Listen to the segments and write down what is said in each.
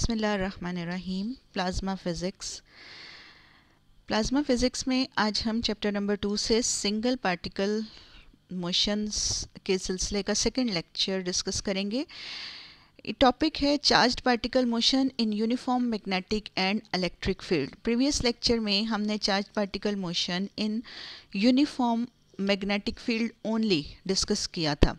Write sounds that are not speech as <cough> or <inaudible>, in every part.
बसमीम plasma physics plasma physics में आज हम चैप्टर नंबर टू से सिंगल पार्टिकल मोशंस के सिलसिले का सेकंड लेक्चर डिस्कस करेंगे टॉपिक है charge particle motion in uniform magnetic and electric field previous lecture में हमने charge particle motion in uniform magnetic field only discuss किया था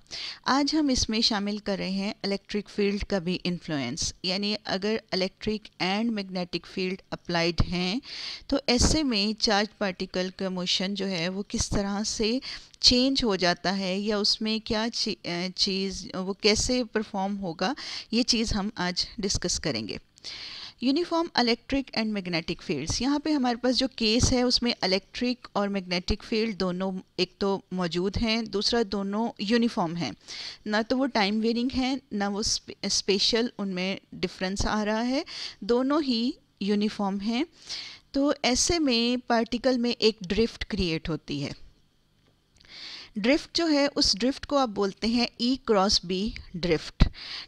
आज हम इसमें शामिल कर रहे हैं इलेक्ट्रिक फील्ड का भी इन्फ्लुएंस यानी अगर electric and magnetic field applied हैं तो ऐसे में चार्ज पार्टिकल का मोशन जो है वो किस तरह से चेंज हो जाता है या उसमें क्या चीज़ वो कैसे परफॉर्म होगा ये चीज़ हम आज डिस्कस करेंगे uniform electric and magnetic fields यहाँ पे हमारे पास जो केस है उसमें इलेक्ट्रिक और मैग्नेटिक फील्ड दोनों एक तो मौजूद हैं दूसरा दोनों यूनिफॉर्म हैं ना तो वो टाइम वेरिंग है ना वो स्पेशल उनमें डिफरेंस आ रहा है दोनों ही यूनिफॉर्म हैं तो ऐसे में पार्टिकल में एक ड्रिफ्ट क्रिएट होती है ड्रिफ्ट जो है उस ड्रिफ्ट को आप बोलते हैं E cross B drift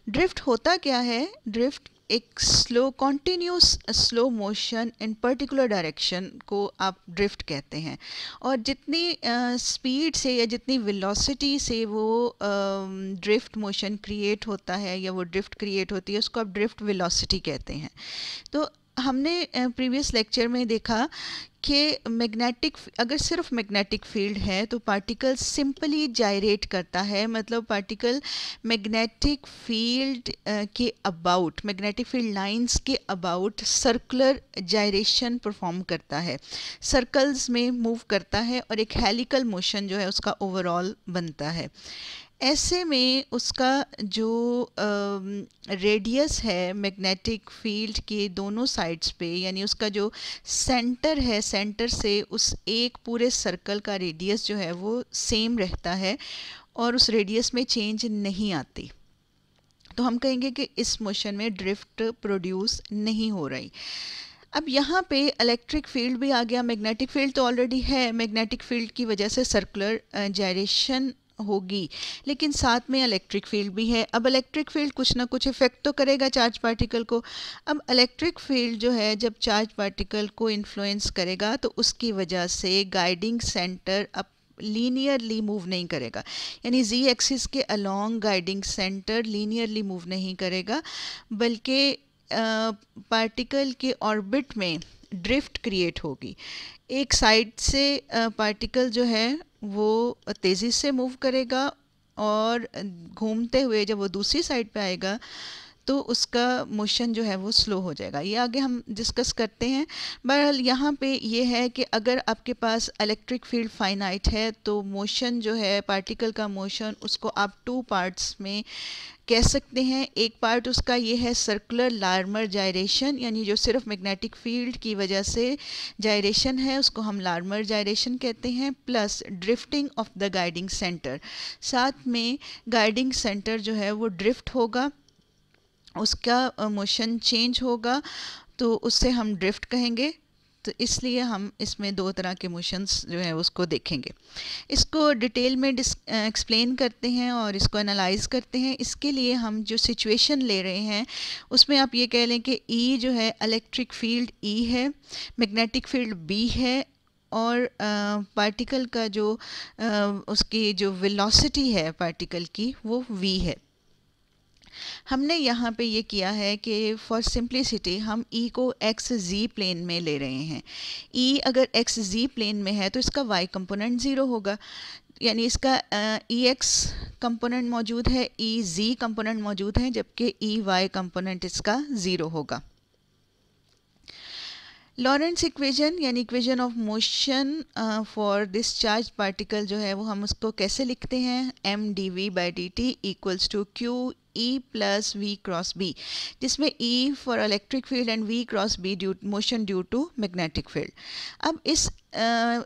drift होता क्या है ड्रिफ्ट एक slow continuous slow motion in particular direction को आप ड्रिफ्ट कहते हैं और जितनी स्पीड uh, से या जितनी वेलोसिटी से वो ड्रिफ्ट मोशन क्रिएट होता है या वो ड्रिफ्ट क्रिएट होती है उसको आप ड्रिफ्ट वेलोसिटी कहते हैं तो हमने प्रीवियस लेक्चर में देखा कि मैग्नेटिक अगर सिर्फ मैग्नेटिक फील्ड है तो पार्टिकल सिंपली जायरेट करता है मतलब पार्टिकल मैग्नेटिक फील्ड के अबाउट मैग्नेटिक फील्ड लाइंस के अबाउट सर्कुलर जायरेशन परफॉर्म करता है सर्कल्स में मूव करता है और एक हेलिकल मोशन जो है उसका ओवरऑल बनता है ऐसे में उसका जो रेडियस है मैग्नेटिक फील्ड के दोनों साइड्स पे यानी उसका जो सेंटर है सेंटर से उस एक पूरे सर्कल का रेडियस जो है वो सेम रहता है और उस रेडियस में चेंज नहीं आती तो हम कहेंगे कि इस मोशन में ड्रिफ्ट प्रोड्यूस नहीं हो रही अब यहाँ पे इलेक्ट्रिक फील्ड भी आ गया मैग्नेटिक फील्ड तो ऑलरेडी है मैग्नेटिक फील्ड की वजह से सर्कुलर जायरेशन होगी लेकिन साथ में इलेक्ट्रिक फील्ड भी है अब इलेक्ट्रिक फील्ड कुछ ना कुछ इफेक्ट तो करेगा चार्ज पार्टिकल को अब इलेक्ट्रिक फील्ड जो है जब चार्ज पार्टिकल को इन्फ्लुएंस करेगा तो उसकी वजह से गाइडिंग सेंटर अप लीनियरली मूव नहीं करेगा यानी जी एक्सिस के along guiding centre linearly move नहीं करेगा बल्कि पार्टिकल के ऑर्बिट में ड्रिफ्ट क्रिएट होगी एक साइड से पार्टिकल जो है वो तेज़ी से मूव करेगा और घूमते हुए जब वो दूसरी साइड पे आएगा तो उसका मोशन जो है वो स्लो हो जाएगा ये आगे हम डिस्कस करते हैं बहरहाल यहाँ पे ये है कि अगर आपके पास इलेक्ट्रिक फील्ड फाइनाइट है तो मोशन जो है पार्टिकल का मोशन उसको आप टू पार्ट्स में कह सकते हैं एक पार्ट उसका ये है सर्कुलर लार्मर जायरेशन यानी जो सिर्फ मैग्नेटिक फील्ड की वजह से जायरेशन है उसको हम लार्मर जायरेशन कहते हैं plus drifting of the guiding centre साथ में गाइडिंग सेंटर जो है वो ड्रिफ्ट होगा उसका मोशन चेंज होगा तो उससे हम ड्रिफ्ट कहेंगे तो इसलिए हम इसमें दो तरह के मोशंस जो है उसको देखेंगे इसको डिटेल में एक्सप्लेन करते हैं और इसको एनालाइज करते हैं इसके लिए हम जो सिचुएशन ले रहे हैं उसमें आप ये कह लें कि ई e जो है इलेक्ट्रिक फील्ड ई है मैग्नेटिक फील्ड बी है और पार्टिकल का जो आ, उसकी जो वेलोसिटी है पार्टिकल की वो वी है हमने यहाँ पे ये किया है कि फॉर सिंप्लिसिटी हम ई e को एक्स जी प्लेन में ले रहे हैं ई e अगर एक्स जी प्लेन में है तो इसका वाई कंपोनेंट ज़ीरो होगा यानी इसका ई एक्स कंपोनेंट मौजूद है ई जी कंपोनेंट मौजूद है जबकि ई वाई कंपोनेंट इसका ज़ीरो होगा लॉरेंस इक्वेशन यानी equation of motion for discharge particle जो है वो हम उसको कैसे लिखते हैं M D V by D T equals to Q E plus V cross B जिसमें E for electric field and V cross B due motion due to magnetic field अब इस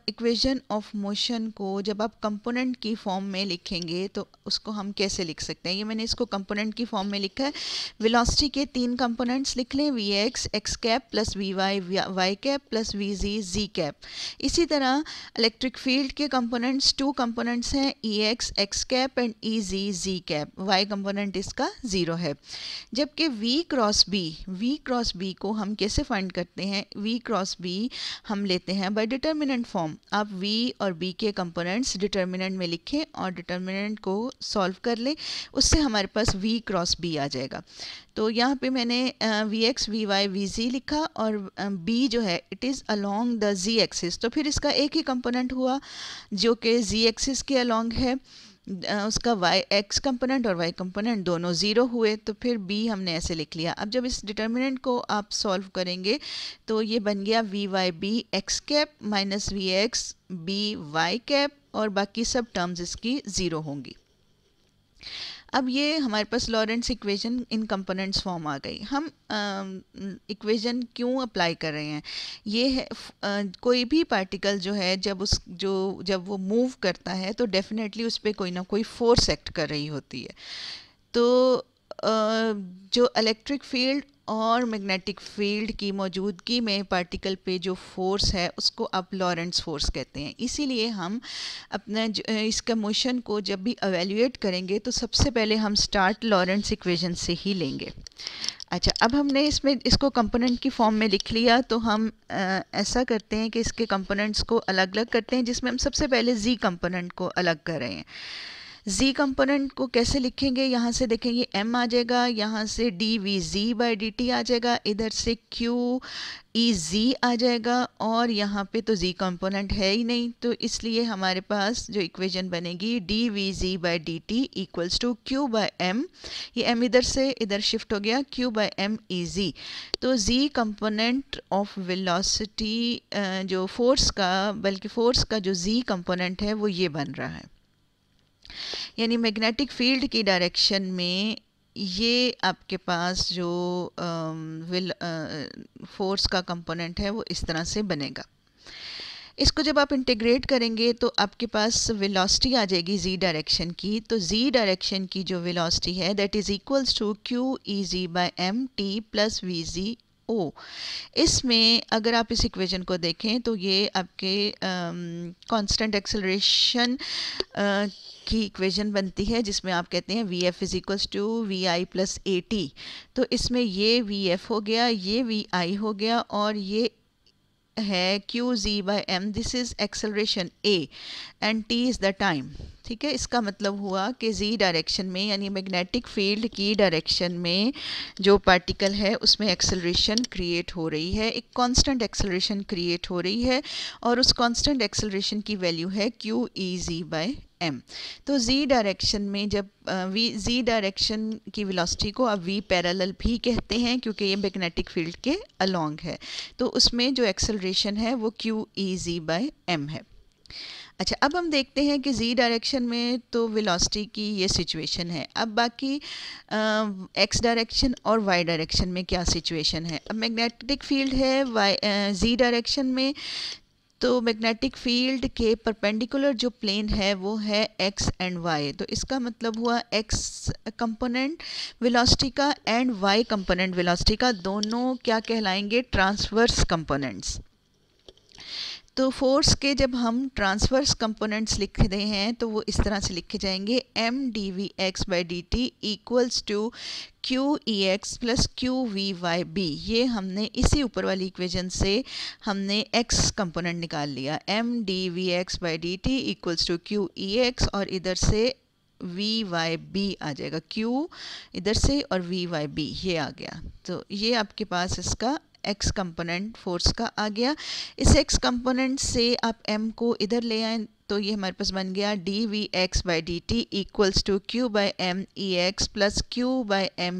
इक्वेशन ऑफ मोशन को जब आप component की form में लिखेंगे तो उसको हम कैसे लिख सकते हैं ये मैंने इसको कंपोनेंट की फॉर्म में लिखा है वेलोसिटी के तीन कंपोनेंट्स लिख लें V X X cap plus V Y Y cap plus V Z Z cap इसी तरह इलेक्ट्रिक फील्ड के कंपोनेंट्स टू कंपोनेंट्स हैं E X X cap and E Z Z cap Y component इस इसका zero है जबकि V cross B V cross B को हम कैसे फाइंड करते हैं वी क्रॉस बी हम लेते हैं बाय डिटर्मिनेंट फॉर्म आप वी और बी के कंपोनेंट्स डिटर्मिनेंट में लिखें और डिटर्मिनेंट को सॉल्व कर लें उससे हमारे पास वी क्रॉस बी आ जाएगा तो यहाँ पे मैंने V X V Y V Z लिखा और बी जो है it is along the Z axis तो फिर इसका एक ही कंपोनेंट हुआ जो कि जी एक्सिस के अलोंग है उसका वाई एक्स कंपोनेंट और वाई कंपोनेंट दोनों ज़ीरो हुए तो फिर बी हमने ऐसे लिख लिया अब जब इस डिटर्मिनेंट को आप सॉल्व करेंगे तो ये बन गया V Y B X cap minus V X B Y cap और बाकी सब टर्म्स इसकी ज़ीरो होंगी अब ये हमारे पास Lorentz equation in components form आ गई हम इक्वेशन क्यों अप्लाई कर रहे हैं ये है आ, कोई भी पार्टिकल जो है जब उस जो जब वो मूव करता है तो डेफिनेटली उस पर कोई ना कोई फोर्स एक्ट कर रही होती है तो जो इलेक्ट्रिक फील्ड और मैग्नेटिक फील्ड की मौजूदगी में पार्टिकल पे जो फोर्स है उसको आप लॉरेंस फोर्स कहते हैं इसीलिए हम अपना इसके मोशन को जब भी अवेल्यूएट करेंगे तो सबसे पहले हम स्टार्ट लॉरेंस इक्वेशन से ही लेंगे अच्छा अब हमने इसमें इसको कंपोनेंट की फॉर्म में लिख लिया तो हम आ, ऐसा करते हैं कि इसके कंपोनेंट्स को अलग अलग करते हैं जिसमें हम सबसे पहले जी कंपोनेंट को अलग कर रहे हैं जी कंपोनेंट को कैसे लिखेंगे यहाँ से देखेंगे एम आ जाएगा यहाँ से D V Z by D T आ जाएगा इधर से क्यू ई जी आ जाएगा और यहाँ पे तो जी कंपोनेंट है ही नहीं तो इसलिए हमारे पास जो इक्वेशन बनेगी D V Z by D T equals to Q by M ये एम इधर से इधर शिफ्ट हो गया Q by M E Z तो जी कंपोनेंट ऑफ वेलोसिटी जो फोर्स का बल्कि फोर्स का जो जी कंपोनेंट है वो ये बन रहा है यानी मैग्नेटिक फील्ड की डायरेक्शन में ये आपके पास जो विल फोर्स का कंपोनेंट है वो इस तरह से बनेगा इसको जब आप इंटीग्रेट करेंगे तो आपके पास वेलोसिटी आ जाएगी जी डायरेक्शन की तो जी डायरेक्शन की जो वेलोसिटी है that is equals to Q E Z by M T plus V Z O इसमें अगर आप इस इक्वेशन को देखें तो ये आपके कांस्टेंट एक्सेलरेशन की इक्वेशन बनती है जिसमें आप कहते हैं V F is equals to V I plus A T तो इसमें ये वी एफ हो गया ये वी आई हो गया और ये है Q Z by M this is acceleration A and T is the time ठीक है इसका मतलब हुआ कि जी डायरेक्शन में यानी मैग्नेटिक फील्ड की डायरेक्शन में जो पार्टिकल है उसमें एक्सेलरेशन क्रिएट हो रही है एक कांस्टेंट एक्सेलरेशन क्रिएट हो रही है और उस कांस्टेंट एक्सेलरेशन की वैल्यू है Q E Z by M तो जी डायरेक्शन में जब वी जी डायरेक्शन की वेलोसिटी को अब वी पैरेलल भी कहते हैं क्योंकि ये मैग्नेटिक फील्ड के अलोंग है तो उसमें जो एक्सेलरेशन है वो Q E Z by M है अच्छा अब हम देखते हैं कि जी डायरेक्शन में तो वेलोसिटी की ये सिचुएशन है अब बाकी एक्स डायरेक्शन और वाई डायरेक्शन में क्या सिचुएशन है अब मैग्नेटिक फील्ड है वाई जी डायरेक्शन में तो मैग्नेटिक फील्ड के परपेंडिकुलर जो प्लेन है वो है एक्स एंड वाई तो इसका मतलब हुआ एक्स कंपोनेंट वेलोसिटी का एंड वाई कंपोनेंट वेलोसिटी का दोनों क्या कहलाएंगे ट्रांसवर्स कंपोनेंट्स तो फोर्स के जब हम ट्रांसवर्स कंपोनेंट्स लिख रहे हैं तो वो इस तरह से लिखे जाएंगे M D V X by D T equals to Q E X plus Q V Y B ये हमने इसी ऊपर वाली इक्वेशन से हमने एक्स कंपोनेंट निकाल लिया M D V X by D T equals to Q E X और इधर से वी वाई बी आ जाएगा क्यू इधर से और वी वाई बी ये आ गया तो ये आपके पास इसका एक्स कंपोनेंट फोर्स का आ गया इस एक्स कंपोनेंट से आप एम को इधर ले आए तो ये हमारे पास बन गया D V X by D T equals to Q by M E X plus Q by M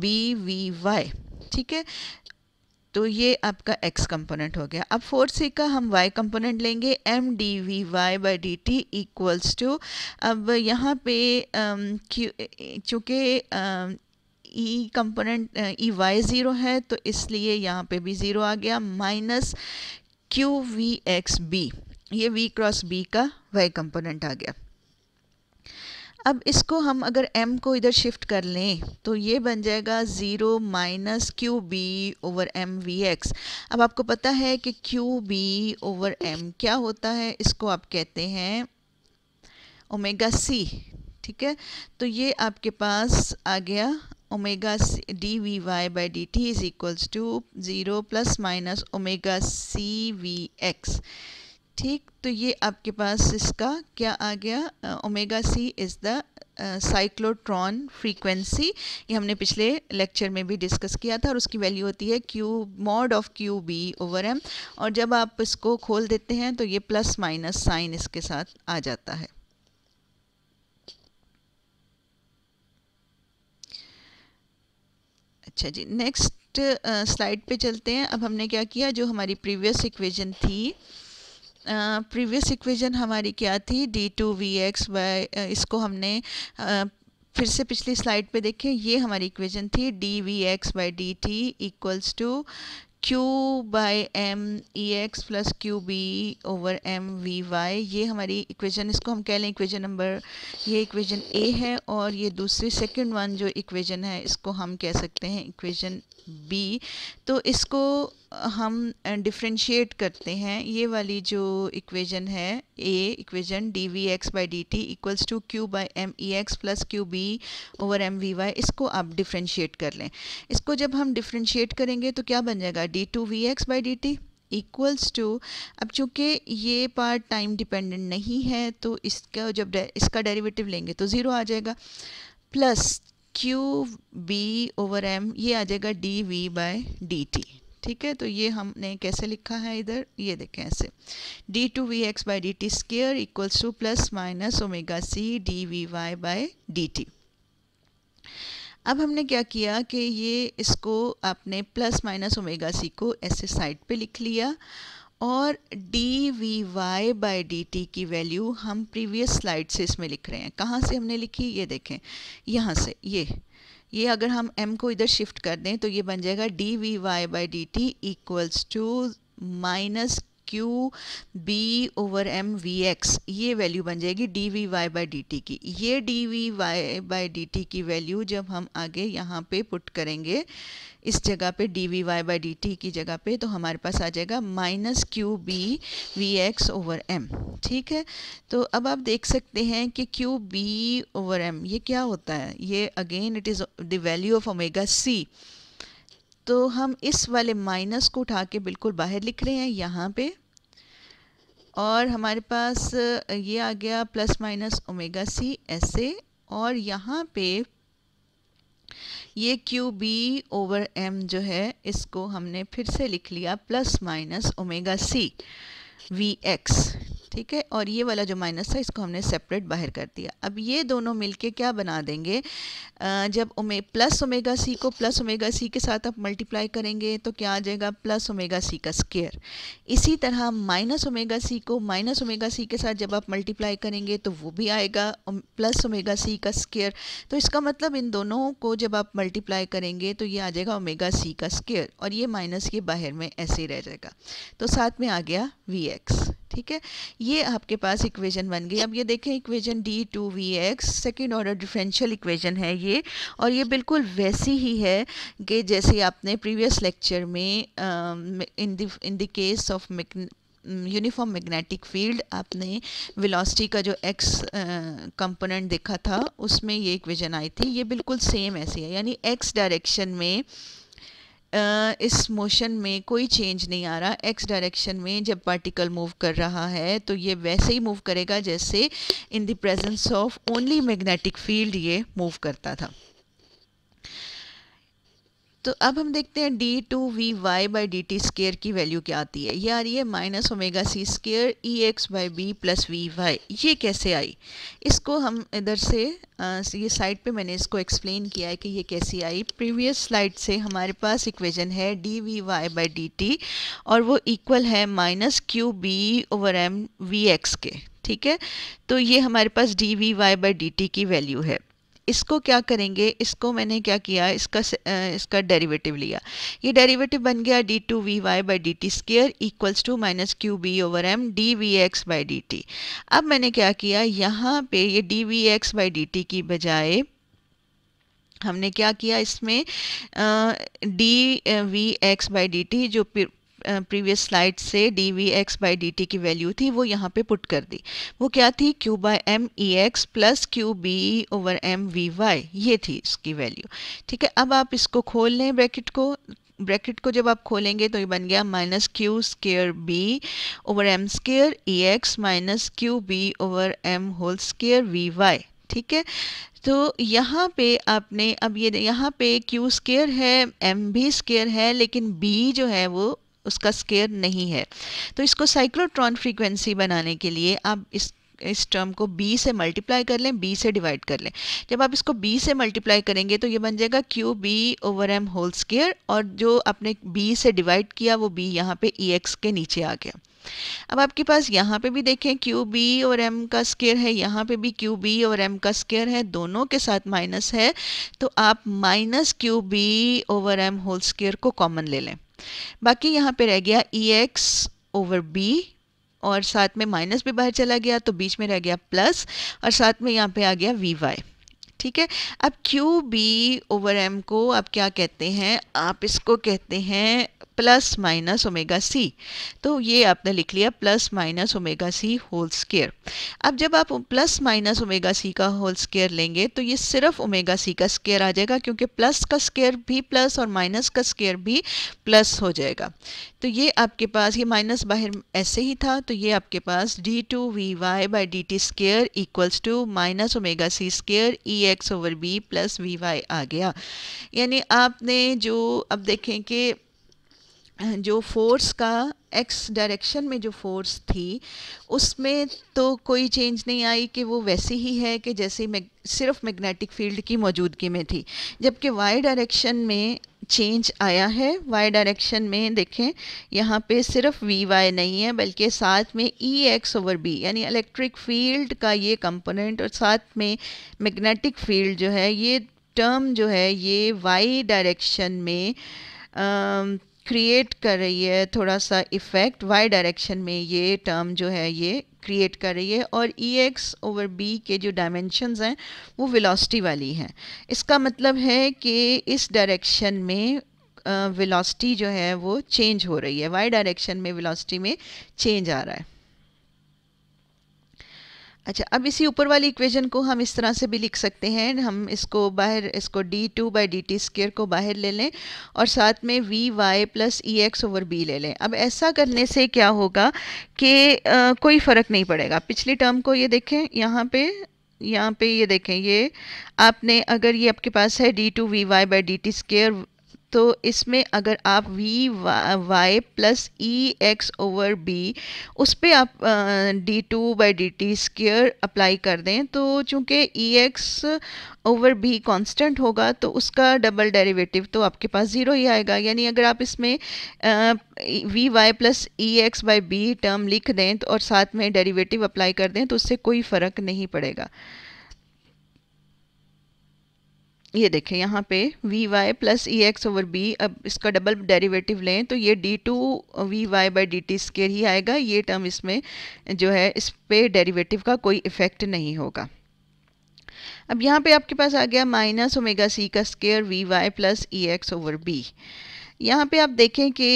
B V Y ठीक है तो ये आपका एक्स कंपोनेंट हो गया अब फोर सी का हम वाई कंपोनेंट लेंगे M D V Y by D T equals to अब यहाँ पे चूँकि E component E Y zero है तो इसलिए यहाँ पे भी ज़ीरो आ गया minus Q V X B ये वी क्रॉस बी का वाई कंपोनेंट आ गया अब इसको हम अगर m को इधर शिफ्ट कर लें तो ये बन जाएगा zero minus Q B over M V X अब आपको पता है कि क्यू बी ओवर एम क्या होता है इसको आप कहते हैं ओमेगा सी ठीक है तो ये आपके पास आ गया omega c, dvy by dt is equals to 0 plus minus omega C V X ठीक तो ये आपके पास इसका क्या आ गया omega C is the cyclotron frequency ये हमने पिछले लेक्चर में भी डिस्कस किया था और उसकी वैल्यू होती है Q mod of Q B over M और जब आप इसको खोल देते हैं तो ये प्लस माइनस साइन इसके साथ आ जाता है अच्छा जी नेक्स्ट स्लाइड पे चलते हैं अब हमने क्या किया जो हमारी प्रीवियस इक्वेशन थी प्रीवियस इक्वेशन हमारी क्या थी D two V X by इसको हमने uh, फिर से पिछली स्लाइड पे देखें ये हमारी इक्वेशन थी D V X by D T equals to Q by M E X plus Q B over M V Y ये हमारी इक्वेशन इसको हम कह लें इक्वेशन नंबर ये इक्वेशन ए है और ये दूसरी सेकंड वन जो इक्वेशन है इसको हम कह सकते हैं इक्वेशन बी तो इसको हम डिफ्रेंशिएट करते हैं ये वाली जो इक्वेजन है A equation D V X by D T equals to Q by M E X plus Q B over M V Y इसको आप डिफ्रेंशिएट कर लें इसको जब हम डिफ्रेंशिएट करेंगे तो क्या बन जाएगा D two V X by D T equals to अब चूँकि ये पार्ट टाइम डिपेंडेंट नहीं है तो इसका जब इसका डेरिवेटिव लेंगे तो ज़ीरो आ जाएगा plus Q B over M ये आ जाएगा D V by D T ठीक है तो ये हमने कैसे लिखा है इधर ये देखें ऐसे D two V X by D T square equals to plus minus omega C D V Y by D T अब हमने क्या किया कि ये इसको आपने प्लस माइनस ओमेगा सी को ऐसे साइड पे लिख लिया और D V Y by D T की वैल्यू हम प्रीवियस स्लाइड से इसमें लिख रहे हैं कहाँ से हमने लिखी ये देखें यहाँ से ये ये अगर हम m को इधर शिफ्ट कर दें तो ये बन जाएगा D V Y by D T equals to minus Q B over M V X ये वैल्यू बन जाएगी D V Y by D T की ये D V Y by D T की वैल्यू जब हम आगे यहाँ पे पुट करेंगे इस जगह पे D V Y by D T की जगह पे तो हमारे पास आ जाएगा minus Q B V X over M ठीक है तो अब आप देख सकते हैं कि क्यू बी ओवर एम ये क्या होता है ये again it is the value of omega C तो हम इस वाले माइनस को उठा के बिल्कुल बाहर लिख रहे हैं यहाँ पे और हमारे पास ये आ गया प्लस माइनस ओमेगा सी ऐसे और यहाँ पे ये क्यू बी ओवर एम जो है इसको हमने फिर से लिख लिया plus minus omega C V X ठीक है और ये वाला जो माइनस था इसको हमने सेपरेट बाहर कर दिया अब ये दोनों मिलके क्या बना देंगे जब ओमे प्लस ओमेगा सी को प्लस ओमेगा सी के साथ आप मल्टीप्लाई करेंगे तो क्या आ जाएगा प्लस ओमेगा सी का स्केयर इसी तरह माइनस ओमेगा सी को माइनस ओमेगा सी के साथ जब आप मल्टीप्लाई करेंगे तो वो भी आएगा प्लस ओमेगा सी का स्केयर तो इसका मतलब इन दोनों को जब आप मल्टीप्लाई करेंगे तो ये आ जाएगा ओमेगा सी का स्केयर और ये माइनस के बाहर में ऐसे ही रह जाएगा तो साथ में आ गया वी एक्स ठीक है ये आपके पास इक्वेशन बन गई अब ये देखें equation D two V X second order differential equation है ये और ये बिल्कुल वैसी ही है कि जैसे आपने प्रीवियस लेक्चर में in the in the case of uniform magnetic field आपने वेलोसिटी का जो एक्स कंपोनेंट देखा था उसमें ये इक्वेशन आई थी ये बिल्कुल सेम ऐसी है यानी एक्स डायरेक्शन में इस मोशन में कोई चेंज नहीं आ रहा एक्स डायरेक्शन में जब पार्टिकल मूव कर रहा है तो ये वैसे ही मूव करेगा जैसे in the presence of only magnetic field ये मूव करता था तो अब हम देखते हैं D two V Y by D T square की वैल्यू क्या आती है ये आ रही है minus omega C square E X by B plus V Y ये कैसे आई इसको हम इधर से आ, ये साइड पे मैंने इसको एक्सप्लेन किया है कि ये कैसी आई प्रीवियस स्लाइड से हमारे पास इक्वेशन है D V Y by D T और वो इक्वल है minus Q B over M V X के ठीक है तो ये हमारे पास D V Y by D T की वैल्यू है इसको क्या करेंगे इसको मैंने क्या किया इसका इसका डेरिवेटिव लिया ये डेरिवेटिव बन गया D two V Y by D T square equals to minus Q B over M D V X by D T अब मैंने क्या किया यहाँ पे ये D V X by D T की बजाय हमने क्या किया इसमें D V X by D T जो प्रीवियस स्लाइड से D V X by D T की वैल्यू थी वो यहाँ पे पुट कर दी वो क्या थी Q by M E X plus Q B over M V Y ये थी इसकी वैल्यू ठीक है अब आप इसको खोल लें ब्रैकेट को ब्रैकेट को जब आप खोलेंगे तो ये बन गया minus Q square B over M square E X minus Q B over M whole square V Y ठीक है तो यहाँ पे आपने अब ये यहाँ पे क्यू स्केयर है एम भी स्केयर है लेकिन बी जो है वो उसका स्केयर नहीं है तो इसको साइक्लोट्रॉन फ्रीक्वेंसी बनाने के लिए आप इस इस टर्म को बी से मल्टीप्लाई कर लें बी से डिवाइड कर लें जब आप इसको बी से मल्टीप्लाई करेंगे तो ये बन जाएगा Q B over M whole square और जो आपने बी से डिवाइड किया वो बी यहाँ पे ई e एक्स के नीचे आ गया अब आपके पास यहाँ पे भी देखें क्यू बी और एम का स्केयर है यहाँ पे भी क्यू बी और एम का स्केयर है दोनों के साथ माइनस है तो आप minus Q B over M whole square को कॉमन ले लें बाकी यहाँ पे रह गया ई एक्स ओवर बी और साथ में माइनस भी बाहर चला गया तो बीच में रह गया प्लस और साथ में यहाँ पे आ गया वी वाई ठीक है अब क्यू बी ओवर एम को आप क्या कहते हैं आप इसको कहते हैं प्लस माइनस ओमेगा सी तो ये आपने लिख लिया plus minus omega C whole square अब जब आप प्लस माइनस ओमेगा सी का होल स्केयर लेंगे तो ये सिर्फ ओमेगा सी का स्केयर आ जाएगा क्योंकि प्लस का स्केयर भी प्लस और माइनस का स्केयर भी प्लस हो जाएगा तो ये आपके पास ये माइनस बाहर ऐसे ही था तो ये आपके पास D two V Y by D T square equals to minus omega C square E X over B plus V Y आ गया यानी आपने जो अब देखें कि जो फोर्स का एक्स डायरेक्शन में जो फोर्स थी उसमें तो कोई चेंज नहीं आई कि वो वैसी ही है कि जैसे मैग सिर्फ मैग्नेटिक फील्ड की मौजूदगी में थी जबकि वाई डायरेक्शन में चेंज आया है वाई डायरेक्शन में देखें यहाँ पे सिर्फ वी वाई नहीं है बल्कि साथ में ई एक्स ओवर बी यानी इलेक्ट्रिक फील्ड का ये कंपोनेंट और साथ में मैग्नेटिक फील्ड जो है ये टर्म जो है ये वाई डायरेक्शन में आ, क्रिएट कर रही है थोड़ा सा इफ़ेक्ट वाई डायरेक्शन में ये टर्म जो है ये क्रिएट कर रही है और ई एक्स ओवर बी के जो डायमेंशंस हैं वो वेलोसिटी वाली हैं इसका मतलब है कि इस डायरेक्शन में वेलोसिटी जो है वो चेंज हो रही है वाई डायरेक्शन में वेलोसिटी में चेंज आ रहा है अच्छा अब इसी ऊपर वाली इक्वेशन को हम इस तरह से भी लिख सकते हैं हम इसको बाहर इसको D two by D T square को बाहर ले लें और साथ में V Y plus E X over B ले लें अब ऐसा करने से क्या होगा कि कोई फ़र्क नहीं पड़ेगा पिछली टर्म को ये देखें यहाँ पे यहाँ पे ये देखें ये आपने अगर ये आपके पास है D two V Y by D T square तो इसमें अगर आप V Y plus E X over B उस पर आप D two by D T square apply कर दें तो चूँकि E X over B constant होगा तो उसका डबल डेरिवेटिव तो आपके पास ज़ीरो ही आएगा यानी अगर आप इसमें V Y plus E X by B term लिख दें तो और साथ में डेरिवेटिव अप्लाई कर दें तो उससे कोई फ़र्क नहीं पड़ेगा ये देखें यहाँ पे V Y plus E X over B अब इसका डबल डेरिवेटिव लें तो ये D two V Y by D T square ही आएगा ये टर्म इसमें जो है इस पर डेरिवेटिव का कोई इफ़ेक्ट नहीं होगा अब यहाँ पे आपके पास आ गया माइनस ओमेगा सी का square V Y plus E X over B यहाँ पे आप देखें कि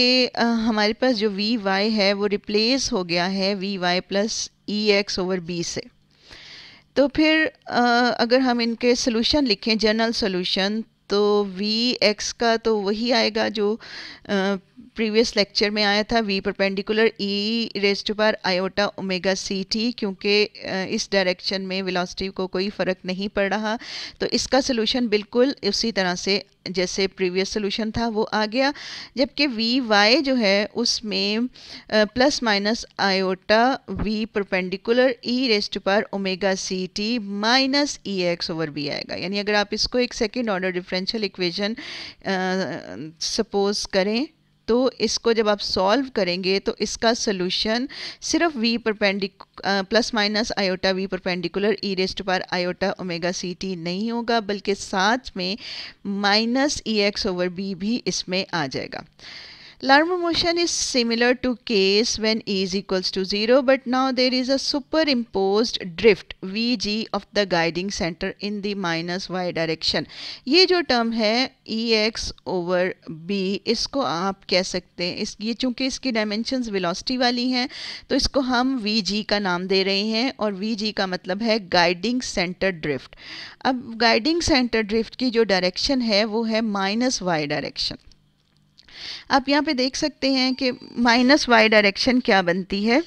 हमारे पास जो वी वाई है वो रिप्लेस हो गया है V Y plus E X over B से तो फिर अगर हम इनके सोल्यूशन लिखें जनरल सोल्यूशन तो वी एक्स का तो वही आएगा जो प्रीवियस लेक्चर में आया था वी परपेंडिकुलर ई रेस्ट पर आयोटा ओमेगा सी टी क्योंकि इस डायरेक्शन में वेलोसिटी को कोई फ़र्क नहीं पड़ रहा तो इसका सोल्यूशन बिल्कुल उसी तरह से जैसे प्रीवियस सोलूशन था वो आ गया जबकि वी वाई जो है उसमें plus minus iota V perpendicular E raised पर omega C T minus E X over B आएगा यानी अगर आप इसको एक second order differential equation suppose करें तो इसको जब आप सॉल्व करेंगे तो इसका सोल्यूशन सिर्फ V perpendicular plus minus iota V perpendicular E raised पर आयोटा ओमेगा सी टी नहीं होगा बल्कि साथ में minus E X over B भी इसमें आ जाएगा Larmor motion is similar to case when E is equals to 0 but now there is a superimposed drift Vg of the guiding center in the minus y direction. ये जो term है Ex over B इसको आप कह सकते हैं इस ये चूँकि इसकी dimensions velocity वाली हैं तो इसको हम Vg का नाम दे रहे हैं और Vg का मतलब है guiding center drift. अब guiding center drift की जो direction है वो है minus y direction. आप यहाँ पे देख सकते हैं कि माइनस वाई डायरेक्शन क्या बनती है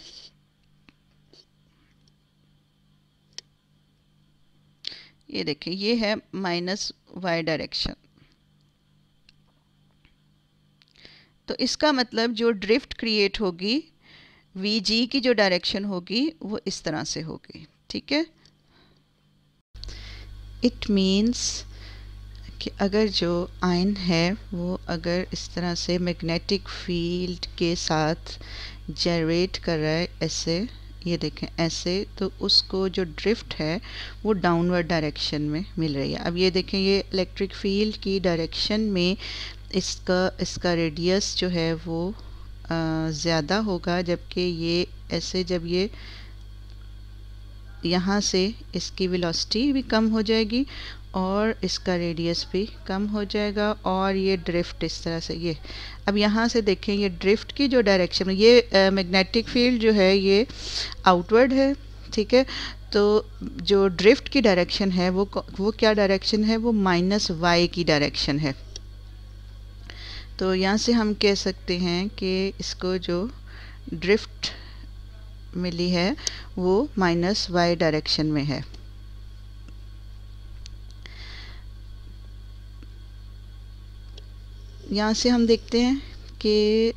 ये देखिए ये है माइनस वाई डायरेक्शन तो इसका मतलब जो ड्रिफ्ट क्रिएट होगी वी जी की जो डायरेक्शन होगी वो इस तरह से होगी ठीक है इट मीन्स कि अगर जो आयन है वो अगर इस तरह से मैग्नेटिक फील्ड के साथ जनरेट कर रहा है ऐसे ये देखें ऐसे तो उसको जो ड्रिफ्ट है वो डाउनवर्ड डायरेक्शन में मिल रही है अब ये देखें ये इलेक्ट्रिक फील्ड की डायरेक्शन में इसका इसका रेडियस जो है वो ज़्यादा होगा जबकि ये ऐसे जब ये यहाँ से इसकी वेलोसिटी भी कम हो जाएगी और इसका रेडियस भी कम हो जाएगा और ये ड्रिफ्ट इस तरह से ये अब यहाँ से देखें ये ड्रिफ्ट की जो डायरेक्शन ये मैग्नेटिक फील्ड जो है ये आउटवर्ड है ठीक है तो जो ड्रिफ्ट की डायरेक्शन है वो वो क्या डायरेक्शन है वो माइनस वाई की डायरेक्शन है तो यहाँ से हम कह सकते हैं कि इसको जो ड्रिफ्ट मिली है वो माइनस वाई डायरेक्शन में है यहाँ से हम देखते हैं कि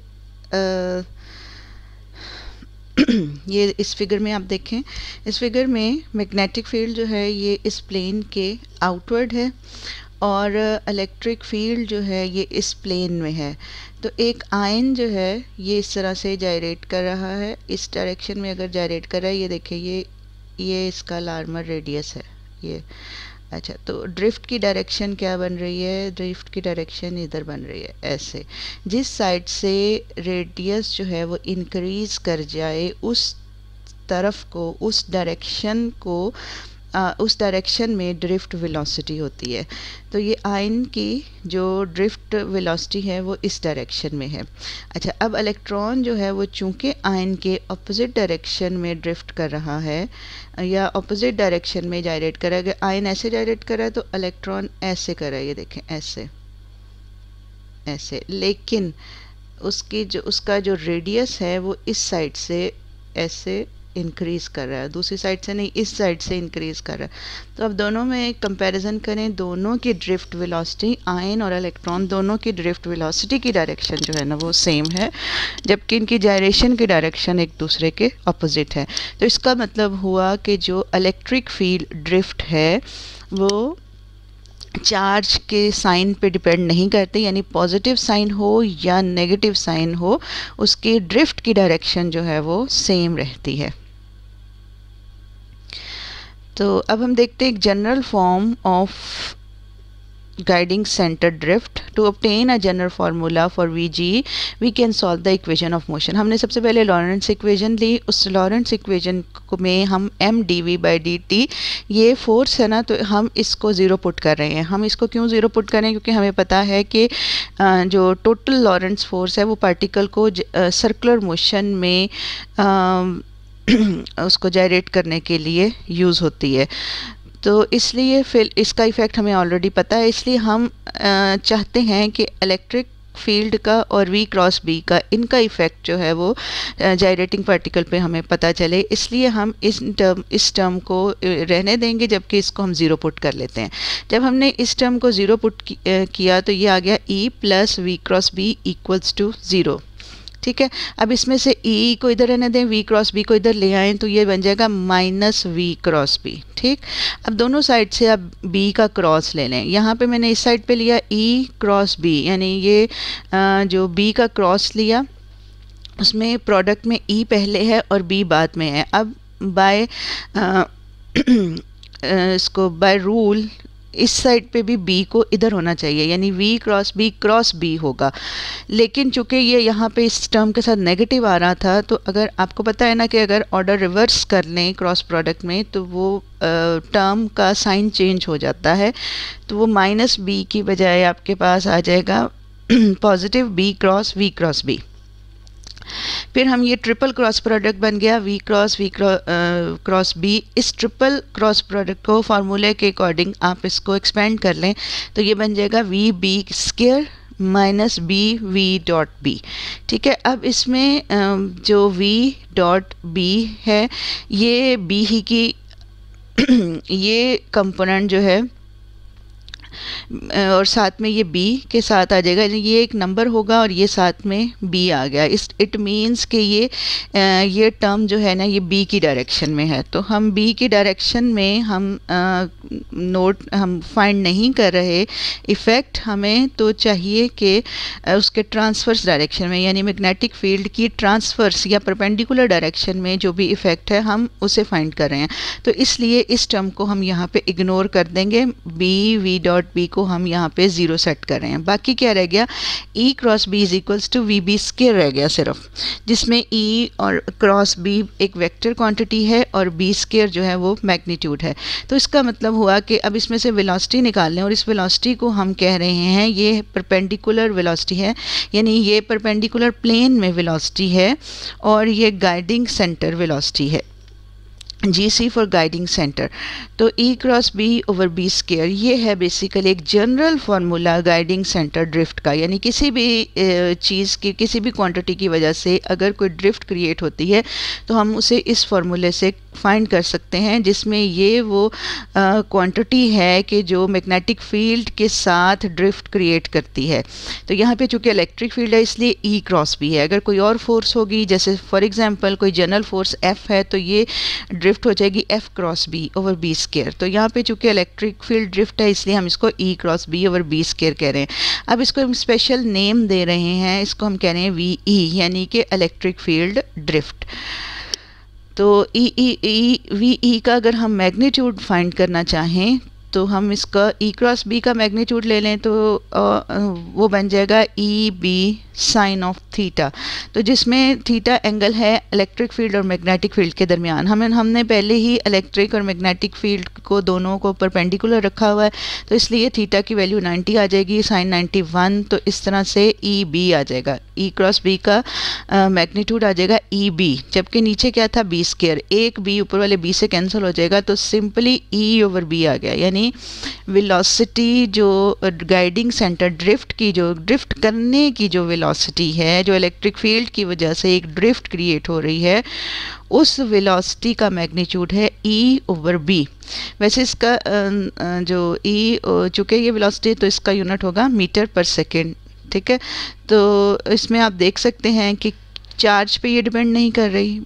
<clears throat> ये इस फिगर में आप देखें इस फिगर में मैग्नेटिक फील्ड जो है ये इस प्लेन के आउटवर्ड है और इलेक्ट्रिक फील्ड जो है ये इस प्लेन में है तो एक आयन जो है ये इस तरह से जायरेट कर रहा है इस डायरेक्शन में अगर जायरेट कर रहा है ये देखें ये ये इसका लार्मर रेडियस है ये अच्छा तो ड्रिफ्ट की डायरेक्शन क्या बन रही है ड्रिफ्ट की डायरेक्शन इधर बन रही है ऐसे जिस साइड से रेडियस जो है वो इंक्रीज कर जाए उस तरफ को उस डायरेक्शन को आ, उस डायरेक्शन में ड्रिफ्ट वेलोसिटी होती है तो ये आयन की जो ड्रिफ्ट वेलोसिटी है वो इस डायरेक्शन में है अच्छा अब इलेक्ट्रॉन जो है वो चूंकि आयन के अपोजिट डायरेक्शन में ड्रिफ्ट कर रहा है या अपोजिट डायरेक्शन में जायरेट करा अगर आयन ऐसे जायरेट करा तो इलेक्ट्रॉन ऐसे करा ये देखें ऐसे ऐसे लेकिन उसकी जो उसका जो रेडियस है वो इस साइड से ऐसे इंक्रीज़ कर रहा है दूसरी साइड से नहीं इस साइड से इंक्रीज़ कर रहा है तो अब दोनों में कंपैरिजन करें दोनों की ड्रिफ्ट वेलोसिटी आयन और इलेक्ट्रॉन दोनों की ड्रिफ्ट वेलोसिटी की डायरेक्शन जो है ना वो सेम है जबकि इनकी जायरेशन की डायरेक्शन एक दूसरे के अपोजिट है तो इसका मतलब हुआ कि जो इलेक्ट्रिक फील्ड ड्रिफ्ट है वो चार्ज के साइन पे डिपेंड नहीं करते यानी पॉजिटिव साइन हो या नेगेटिव साइन हो उसके ड्रिफ्ट की डायरेक्शन जो है वो सेम रहती है तो अब हम देखते हैं एक general form of guiding centre drift to obtain a general formula for V G we can solve the equation of motion हमने सबसे पहले लॉरेंस इक्वेशन ली उस लॉरेंस इक्वेशन में हम M D V by D T ये force है ना तो हम इसको ज़ीरो पुट कर रहे हैं हम इसको क्यों ज़ीरो पुट करें क्योंकि हमें पता है कि जो टोटल लॉरेंस फोर्स है वो पार्टिकल को सर्कुलर मोशन में <clears throat> उसको जायरेट करने के लिए यूज़ होती है तो इसलिए फिर इसका इफ़ेक्ट हमें ऑलरेडी पता है इसलिए हम चाहते हैं कि इलेक्ट्रिक फील्ड का और वी क्रॉस बी का इनका इफ़ेक्ट जो है वो जायरेटिंग पार्टिकल पे हमें पता चले इसलिए हम इस टर्म इस टर्म को रहने देंगे जबकि इसको हम ज़ीरो पुट कर लेते हैं जब हमने इस टर्म को ज़ीरो पुट किया तो ये आ गया E plus V cross B equals to zero ठीक है अब इसमें से ई e को इधर रहने दें वी क्रॉस बी को इधर ले आए तो ये बन जाएगा माइनस वी क्रॉस बी ठीक अब दोनों साइड से आप बी का क्रॉस ले लें यहाँ पे मैंने इस साइड पे लिया ई क्रॉस बी यानी ये आ, जो बी का क्रॉस लिया उसमें प्रोडक्ट में ई e पहले है और बी बाद में है अब बाय <clears throat> इसको बाय रूल इस साइड पे भी बी को इधर होना चाहिए यानी V cross B cross B होगा लेकिन चूंकि ये यहाँ पे इस टर्म के साथ नेगेटिव आ रहा था तो अगर आपको पता है ना कि अगर ऑर्डर रिवर्स कर लें क्रॉस प्रोडक्ट में तो वो टर्म का साइन चेंज हो जाता है तो वो माइनस बी की बजाय आपके पास आ जाएगा positive B cross V cross B फिर हम ये ट्रिपल क्रॉस प्रोडक्ट बन गया V cross V cross B इस ट्रिपल क्रॉस प्रोडक्ट को फार्मूले के अकॉर्डिंग आप इसको एक्सपेंड कर लें तो ये बन जाएगा V B square minus B V dot B ठीक है अब इसमें जो वी डॉट बी है ये बी ही की <clears throat> ये कंपोनेंट जो है और साथ में ये बी के साथ आ जाएगा ये एक नंबर होगा और ये साथ में बी आ गया इस इट मीन्स कि ये ये टर्म जो है ना ये बी की डायरेक्शन में है तो हम बी की डायरेक्शन में हम नोट हम फाइंड नहीं कर रहे इफ़ेक्ट हमें तो चाहिए कि उसके ट्रांसफर्स डायरेक्शन में यानी मैग्नेटिक फील्ड की ट्रांसफर्स या परपेंडिकुलर डायरेक्शन में जो भी इफ़ेक्ट है हम उसे फाइंड कर रहे हैं तो इसलिए इस टर्म को हम यहाँ पर इग्नोर कर देंगे B V dot dot B को हम यहाँ पे ज़ीरो सेट कर रहे हैं बाकी क्या रह गया E cross B is equals to V B square रह गया सिर्फ जिसमें ई e और क्रॉस बी एक वेक्टर क्वांटिटी है और बी स्केयर जो है वो मैग्नीट्यूड है तो इसका मतलब हुआ कि अब इसमें से वेलोसिटी निकाल लें और इस वेलोसिटी को हम कह रहे हैं ये परपेंडिकुलर वेलोसिटी है यानी ये परपेंडिकुलर प्लेन में विलासिटी है और ये गाइडिंग सेंटर वेलोसिटी है G C for guiding centre तो E cross B over B square ये है बेसिकली एक general formula guiding centre drift का यानी किसी भी चीज़ की किसी भी क्वांटिटी की वजह से अगर कोई ड्रिफ्ट क्रिएट होती है तो हम उसे इस फार्मूले से फाइंड कर सकते हैं जिसमें ये वो क्वांटिटी है कि जो मैग्नेटिक फील्ड के साथ ड्रिफ्ट क्रिएट करती है तो यहाँ पे चूंकि इलेक्ट्रिक फील्ड है इसलिए ई क्रॉस भी है अगर कोई और फोर्स होगी जैसे फॉर एग्जांपल कोई जनरल फोर्स एफ है तो ये ड्रिफ्ट हो जाएगी F cross B over B square तो यहाँ पर चूँकि इलेक्ट्रिक फील्ड ड्रिफ्ट है इसलिए हम इसको E cross B over B square कह रहे हैं अब इसको हम स्पेशल नेम दे रहे हैं इसको हम कह रहे हैं वी ई e, यानी कि इलेक्ट्रिक फील्ड ड्रिफ्ट तो ई ई ई वी ई का अगर हम मैग्नीट्यूड फाइंड करना चाहें तो हम इसका ई क्रॉस बी का मैग्नीट्यूड ले लें तो वो बन जाएगा E B sine of theta तो जिसमें थीटा एंगल है इलेक्ट्रिक फील्ड और मैग्नेटिक फील्ड के दरमियान हमें हमने पहले ही इलेक्ट्रिक और मैग्नेटिक फील्ड को दोनों को परपेंडिकुलर रखा हुआ है तो इसलिए थीटा की वैल्यू 90 आ जाएगी साइन 91 तो इस तरह से ई e बी आ जाएगा ई क्रॉस बी का मैग्नीट्यूड आ जाएगा ई e बी जबकि नीचे क्या था बी स्केयर एक बी ऊपर वाले बी से कैंसिल हो जाएगा तो सिंपली ई ओवर बी आ गया यानी यानी वेलोसिटी जो गाइडिंग सेंटर ड्रिफ्ट की जो ड्रिफ्ट करने की जो वेलोसिटी है जो इलेक्ट्रिक फील्ड की वजह से एक ड्रिफ्ट क्रिएट हो रही है उस वेलोसिटी का मैग्नीट्यूड है ई ओवर बी वैसे इसका जो ई e, चूँकि ये वेलोसिटी तो इसका यूनिट होगा मीटर पर सेकेंड ठीक है तो इसमें आप देख सकते हैं कि चार्ज पे ये डिपेंड नहीं कर रही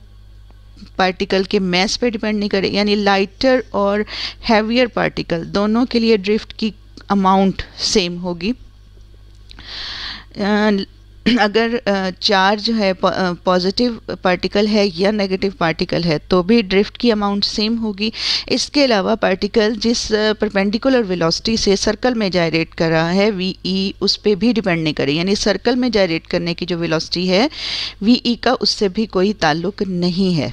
पार्टिकल के मैस पे डिपेंड नहीं करेगी यानी लाइटर और हैवियर पार्टिकल दोनों के लिए ड्रिफ्ट की अमाउंट सेम होगी अगर चार्ज है पॉजिटिव पार्टिकल है या नेगेटिव पार्टिकल है तो भी ड्रिफ्ट की अमाउंट सेम होगी इसके अलावा पार्टिकल जिस परपेंडिकुलर वेलोसिटी से सर्कल में जायरेट कर रहा है वी ई e उस पर भी डिपेंड नहीं करे यानी सर्कल में जायरेट करने की जो वेलोसिटी है वी ई e का उससे भी कोई ताल्लुक नहीं है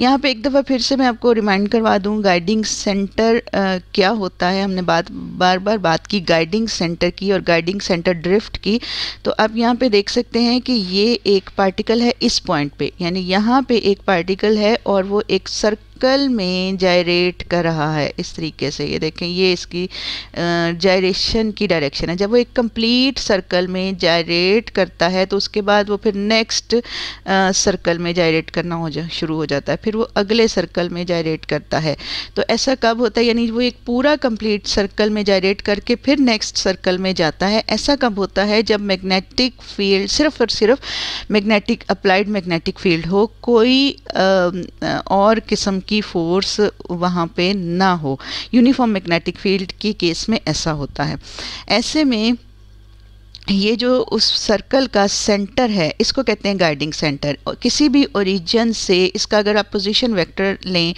यहाँ पे एक दफ़ा फिर से मैं आपको रिमाइंड करवा दूँ गाइडिंग सेंटर आ, क्या होता है हमने बात बार बार बात की गाइडिंग सेंटर की और गाइडिंग सेंटर ड्रिफ्ट की तो आप यहाँ पे देख सकते हैं कि ये एक पार्टिकल है इस पॉइंट पे यानी यहाँ पे एक पार्टिकल है और वो एक सर्कल कल में जायरेट कर रहा है इस तरीके से ये देखें ये इसकी जायरेशन की डायरेक्शन है जब वो एक कंप्लीट सर्कल में जायरेट करता है तो उसके बाद वो फिर नेक्स्ट सर्कल में जायरेट करना हो जा शुरू हो जाता है फिर वो अगले सर्कल में जायरेट करता है तो ऐसा कब होता है यानी वो एक पूरा कंप्लीट सर्कल में जायरेट करके फिर नेक्स्ट सर्कल में जाता है ऐसा कब होता है जब मैग्नेटिक फील्ड सिर्फ और सिर्फ मैग्नेटिक अप्लाइड मैग्नेटिक फील्ड हो कोई आ, और किस्म की फोर्स वहाँ पे ना हो यूनिफॉर्म मैग्नेटिक फील्ड के केस में ऐसा होता है ऐसे में ये जो उस सर्कल का सेंटर है इसको कहते हैं गाइडिंग सेंटर और किसी भी ओरिजिन से इसका अगर आप पोजीशन वेक्टर लें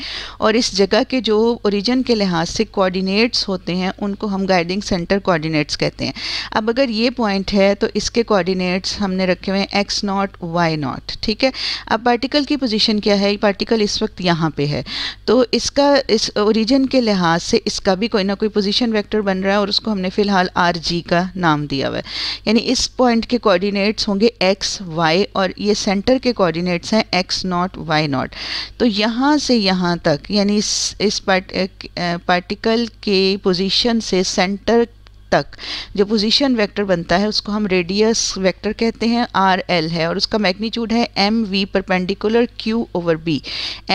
और इस जगह के जो ओरिजिन के लिहाज से कोऑर्डिनेट्स होते हैं उनको हम गाइडिंग सेंटर कोऑर्डिनेट्स कहते हैं अब अगर ये पॉइंट है तो इसके कोऑर्डिनेट्स हमने रखे हुए हैं एक्स नॉट वाई नॉट ठीक है अब पार्टिकल की पोजिशन क्या है पार्टिकल इस वक्त यहाँ पर है तो इसका इस ओरिजन के लिहाज से इसका भी कोई ना कोई पोजिशन वैक्टर बन रहा है और उसको हमने फ़िलहाल आर का नाम दिया हुआ है यानी इस पॉइंट के कोऑर्डिनेट्स होंगे एक्स वाई और ये सेंटर के कोऑर्डिनेट्स हैं एक्स नॉट वाई नॉट तो यहाँ से यहाँ तक यानी इस इस पार्टिकल के पोजीशन से सेंटर तक जो पोजीशन वेक्टर बनता है उसको हम रेडियस वेक्टर कहते हैं आर एल है और उसका मैग्नीट्यूड है M V perpendicular Q over B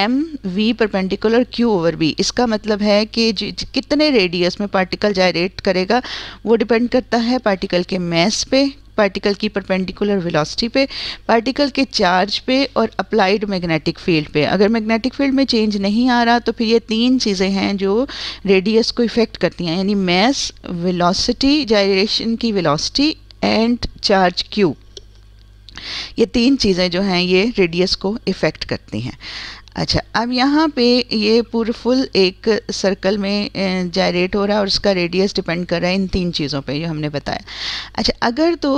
M V perpendicular Q over B इसका मतलब है कि कितने रेडियस में पार्टिकल जायरेट करेगा वो डिपेंड करता है पार्टिकल के मैस पे पार्टिकल की परपेंडिकुलर वेलोसिटी पे पार्टिकल के चार्ज पे और अप्लाइड मैग्नेटिक फील्ड पे अगर मैग्नेटिक फील्ड में चेंज नहीं आ रहा तो फिर ये तीन चीज़ें हैं जो रेडियस को इफ़ेक्ट करती हैं यानी मैस वेलोसिटी जायरेशन की वेलोसिटी एंड चार्ज क्यू ये तीन चीज़ें जो हैं ये रेडियस को इफ़ेक्ट करती हैं अच्छा अब यहाँ पे ये पूर फुल एक सर्कल में जायरेट हो रहा है और उसका रेडियस डिपेंड कर रहा है इन तीन चीज़ों पे जो हमने बताया अच्छा अगर तो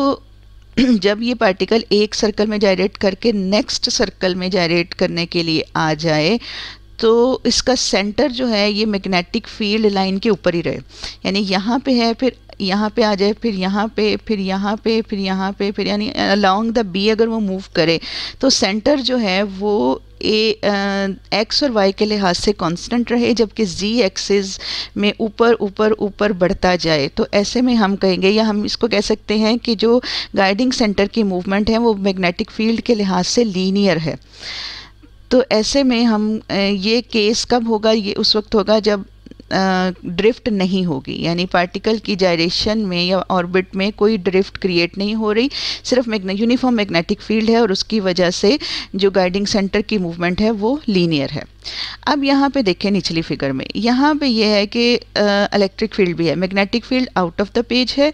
<clears throat> जब ये पार्टिकल एक सर्कल में जायरेट करके नेक्स्ट सर्कल में जायरेट करने के लिए आ जाए तो इसका सेंटर जो है ये मैग्नेटिक फील्ड लाइन के ऊपर ही रहे यानी यहाँ पे है फिर यहाँ पे आ जाए फिर यहाँ पे फिर यहाँ पे फिर यहाँ पे फिर यानी अलॉन्ग द बी अगर वो मूव करे तो सेंटर जो है वो ए एक्स और वाई के लिहाज से कांस्टेंट रहे जबकि जी एक्सिस में ऊपर ऊपर ऊपर बढ़ता जाए तो ऐसे में हम कहेंगे या हम इसको कह सकते हैं कि जो गाइडिंग सेंटर की मूवमेंट है वो मैग्नेटिक फील्ड के लिहाज से लीनियर है तो ऐसे में हम ये केस कब होगा ये उस वक्त होगा जब ड्रिफ्ट नहीं होगी यानी पार्टिकल की जायरेशन में या ऑर्बिट में कोई ड्रिफ्ट क्रिएट नहीं हो रही सिर्फ यूनिफॉर्म मैग्नेटिक फील्ड है और उसकी वजह से जो गाइडिंग सेंटर की मूवमेंट है वो लीनियर है अब यहाँ पे देखें निचली फिगर में यहाँ पे ये यह है कि इलेक्ट्रिक फील्ड भी है magnetic field out of the page है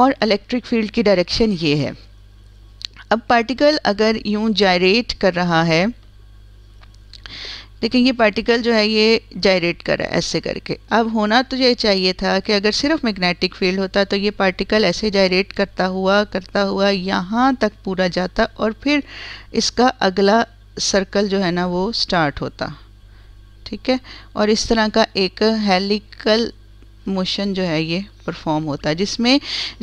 और इलेक्ट्रिक फील्ड की डायरेक्शन ये है अब पार्टिकल अगर यूं जायरेट कर रहा है लेकिन ये पार्टिकल जो है ये जायरेट करा ऐसे करके अब होना तो ये चाहिए था कि अगर सिर्फ मैग्नेटिक फील्ड होता तो ये पार्टिकल ऐसे जायरेट करता हुआ करता हुआ यहाँ तक पूरा जाता और फिर इसका अगला सर्कल जो है ना वो स्टार्ट होता ठीक है और इस तरह का एक हेलिकल मोशन जो है ये परफॉर्म होता है जिसमें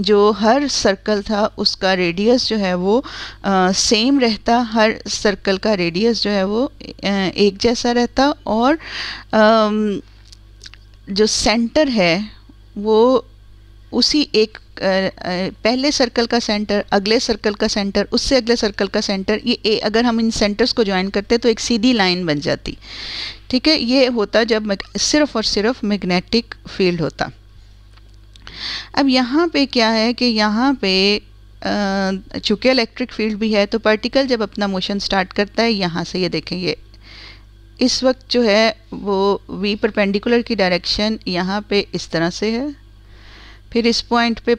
जो हर सर्कल था उसका रेडियस जो है वो आ, सेम रहता हर सर्कल का रेडियस जो है वो एक जैसा रहता और आ, जो सेंटर है वो उसी एक पहले सर्कल का सेंटर अगले सर्कल का सेंटर उससे अगले सर्कल का सेंटर ये अगर हम इन सेंटर्स को ज्वाइन करते तो एक सीधी लाइन बन जाती ठीक है ये होता जब सिर्फ और सिर्फ मैग्नेटिक फील्ड होता अब यहाँ पे क्या है कि यहाँ पे चूँकि इलेक्ट्रिक फील्ड भी है तो पार्टिकल जब अपना मोशन स्टार्ट करता है यहाँ से ये देखें ये इस वक्त जो है वो वी परपेंडिकुलर की डायरेक्शन यहाँ पे इस तरह से है फिर इस पॉइंट पे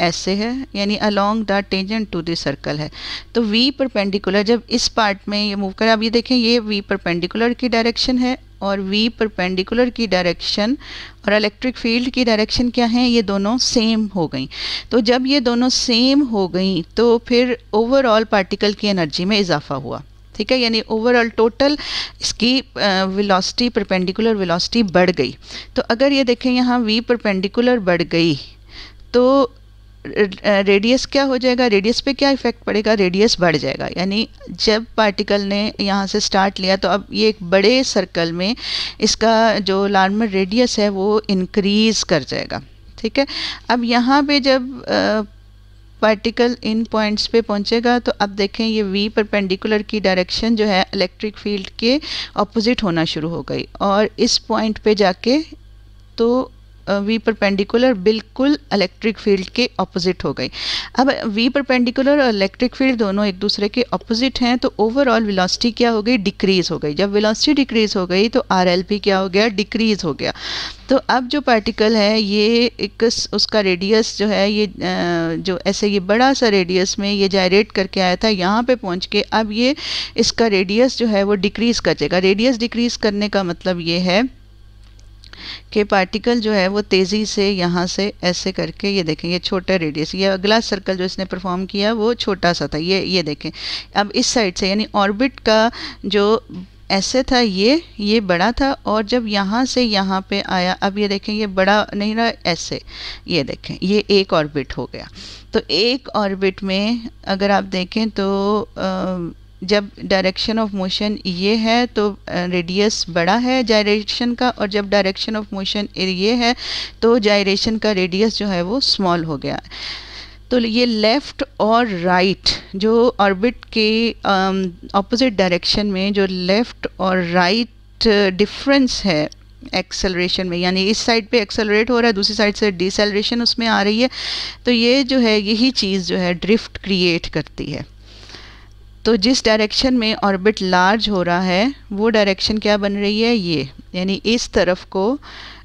ऐसे है यानी along the tangent to the circle है तो वी परपेंडिकुलर जब इस पार्ट में ये मूव करें आप ये देखें ये वी परपेंडिकुलर की डायरेक्शन है और वी परपेंडिकुलर की डायरेक्शन और इलेक्ट्रिक फील्ड की डायरेक्शन क्या है ये दोनों सेम हो गई तो जब ये दोनों सेम हो गई तो फिर ओवरऑल पार्टिकल की एनर्जी में इजाफा हुआ ठीक है यानी ओवरऑल टोटल इसकी वेलोसिटी परपेंडिकुलर वेलोसिटी बढ़ गई तो अगर ये देखें यहाँ वी परपेंडिकुलर बढ़ गई तो रेडियस क्या हो जाएगा रेडियस पे क्या इफेक्ट पड़ेगा रेडियस बढ़ जाएगा यानी जब पार्टिकल ने यहाँ से स्टार्ट लिया तो अब ये एक बड़े सर्कल में इसका जो लार्मर रेडियस है वो इनक्रीज़ कर जाएगा ठीक है अब यहाँ पे जब पार्टिकल इन पॉइंट्स पे पहुँचेगा तो अब देखें ये वी परपेंडिकुलर की डायरेक्शन जो है इलेक्ट्रिक फील्ड के अपोजिट होना शुरू हो गई और इस पॉइंट पे जाके तो वी परपेंडिकुलर बिल्कुल इलेक्ट्रिक फील्ड के ऑपोजिट हो गई अब वी परपेंडिकुलर और इलेक्ट्रिक फील्ड दोनों एक दूसरे के ऑपोजिट हैं तो ओवरऑल विलासिटी क्या हो गई डिक्रीज़ हो गई जब वेलोसिटी डिक्रीज़ हो गई तो आर क्या हो गया डिक्रीज़ हो गया तो अब जो पार्टिकल है ये एक उसका रेडियस जो है ये जो ऐसे ये बड़ा सा रेडियस में ये जायरेट करके आया था यहाँ पे पहुँच के अब ये इसका रेडियस जो है वो डिक्रीज़ कर जाएगा रेडियस डिक्रीज़ करने का मतलब ये है के पार्टिकल जो है वो तेज़ी से यहाँ से ऐसे करके ये देखें ये छोटा रेडियस ये अगला सर्कल जो इसने परफॉर्म किया वो छोटा सा था ये ये देखें अब इस साइड से यानी ऑर्बिट का जो ऐसे था ये ये बड़ा था और जब यहाँ से यहाँ पे आया अब ये देखें ये बड़ा नहीं रहा ऐसे ये देखें ये एक ऑर्बिट हो गया तो एक ऑर्बिट में अगर आप देखें तो आ, जब डायरेक्शन ऑफ मोशन ये है तो रेडियस बड़ा है जायरेशन का और जब डायरेक्शन ऑफ मोशन ये है तो जायरेशन का रेडियस जो है वो स्मॉल हो गया तो ये लेफ़्ट और राइट right, जो ऑर्बिट के ऑपोजिट डायरेक्शन में जो लेफ़्ट और राइट right डिफरेंस है एक्सेलरेशन में यानी इस साइड पे एक्सेलरेट हो रहा है दूसरी साइड से डिसलरेशन उसमें आ रही है तो ये जो है यही चीज़ जो है ड्रिफ्ट क्रिएट करती है तो जिस डायरेक्शन में ऑर्बिट लार्ज हो रहा है वो डायरेक्शन क्या बन रही है ये यानी इस तरफ को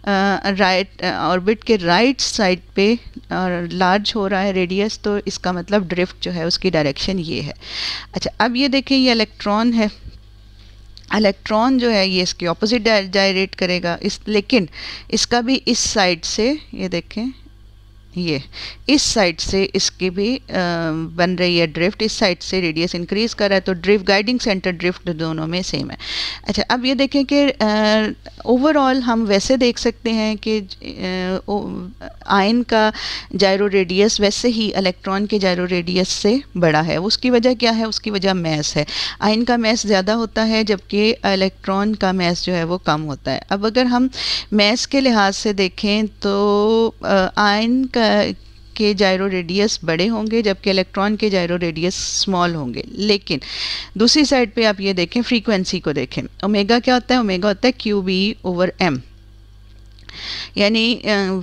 राइट ऑर्बिट के राइट साइड पे लार्ज हो रहा है रेडियस तो इसका मतलब ड्रिफ्ट जो है उसकी डायरेक्शन ये है अच्छा अब ये देखें ये इलेक्ट्रॉन है इलेक्ट्रॉन जो है ये इसके ऑपोजिट डायरेट करेगा इस लेकिन इसका भी इस साइड से ये देखें ये इस साइड से इसकी भी आ, बन रही है ड्रिफ्ट इस साइड से रेडियस इंक्रीज़ कर रहा है तो ड्रिफ्ट गाइडिंग सेंटर ड्रिफ्ट दोनों में सेम है अच्छा अब ये देखें कि ओवरऑल हम वैसे देख सकते हैं कि आयन का जायरो रेडियस वैसे ही इलेक्ट्रॉन के जायरो रेडियस से बड़ा है उसकी वजह क्या है उसकी वजह मैस है आयन का मैस ज़्यादा होता है जबकि इलेक्ट्रॉन का मैस जो है वो कम होता है अब अगर हम मैस के लिहाज से देखें तो आयन का के जायरो रेडियस बड़े होंगे जबकि इलेक्ट्रॉन के जायरो रेडियस स्मॉल होंगे लेकिन दूसरी साइड पे आप ये देखें फ्रीक्वेंसी को देखें ओमेगा क्या होता है ओमेगा होता है क्यू बी ओवर एम यानी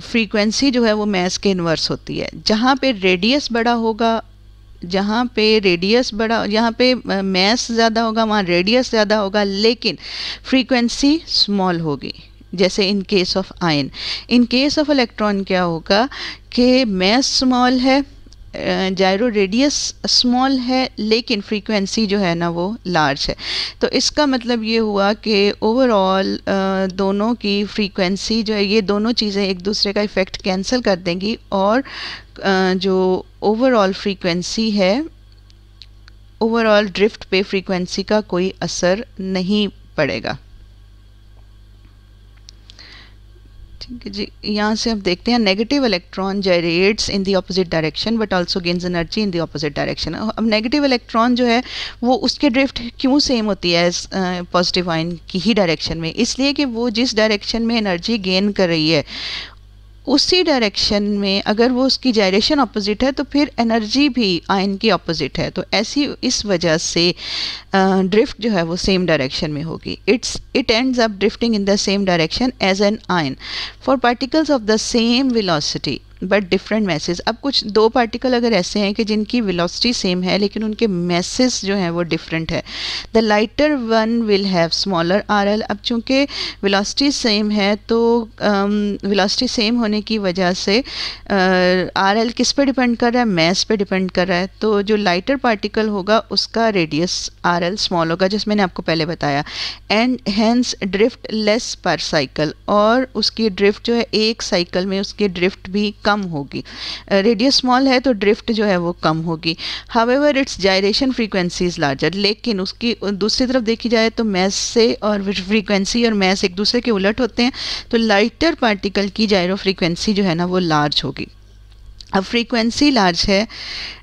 फ्रीक्वेंसी जो है वो मैस के इन्वर्स होती है जहाँ पे रेडियस बड़ा होगा जहाँ पे रेडियस बड़ा यहाँ पे मैस ज़्यादा होगा वहाँ रेडियस ज़्यादा होगा लेकिन फ्रीक्वेंसी स्मॉल होगी जैसे in case of ion in case of electron क्या होगा कि मैस स्मॉल है जायरो रेडियस स्मॉल है लेकिन फ्रीक्वेंसी जो है ना वो लार्ज है तो इसका मतलब ये हुआ कि ओवरऑल दोनों की फ्रीक्वेंसी जो है ये दोनों चीज़ें एक दूसरे का इफ़ेक्ट कैंसिल कर देंगी और जो ओवरऑल फ्रीक्वेंसी है ओवरऑल ड्रिफ्ट पे फ्रीक्वेंसी का कोई असर नहीं पड़ेगा ठीक है जी यहाँ से आप देखते हैं negative electron gyrates in the opposite direction but also gains energy in the opposite direction अब नेगेटिव इलेक्ट्रॉन जो है वो उसके ड्रिफ्ट क्यों सेम होती है पॉजिटिव आइन की ही डायरेक्शन में इसलिए कि वो जिस डायरेक्शन में एनर्जी गेन कर रही है उसी डायरेक्शन में अगर वो उसकी जायरेशन अपोजिट है तो फिर एनर्जी भी आयन की अपोजिट है तो ऐसी इस वजह से ड्रिफ्ट जो है वो सेम डायरेक्शन में होगी it's it ends up drifting in the same direction as an ion for particles of the same velocity but different masses अब कुछ दो पार्टिकल अगर ऐसे हैं कि जिनकी वेलोसिटी सेम है लेकिन उनके मैसेज जो हैं वो डिफरेंट है the lighter one will have smaller R L अब चूँकि वेलोसिटी सेम है तो वेलोसिटी um, सेम होने की वजह से आर uh, एल किस पे डिपेंड कर रहा है मैस पे डिपेंड कर रहा है तो जो लाइटर पार्टिकल होगा उसका रेडियस आर एल स्मॉल होगा जिस मैंने आपको पहले बताया and hence drift less per cycle और उसकी ड्रिफ्ट जो है एक साइकिल में उसकी ड्रिफ्ट भी कम कम होगी रेडियस स्मॉल है तो ड्रिफ्ट जो है वो कम होगी however its gyration frequency is larger लेकिन उसकी दूसरी तरफ देखी जाए तो मैस से और फ्रीक्वेंसी और मैस एक दूसरे के उलट होते हैं तो लाइटर पार्टिकल की जायरो फ्रीक्वेंसी जो है ना वो लार्ज होगी अब फ्रीक्वेंसी लार्ज है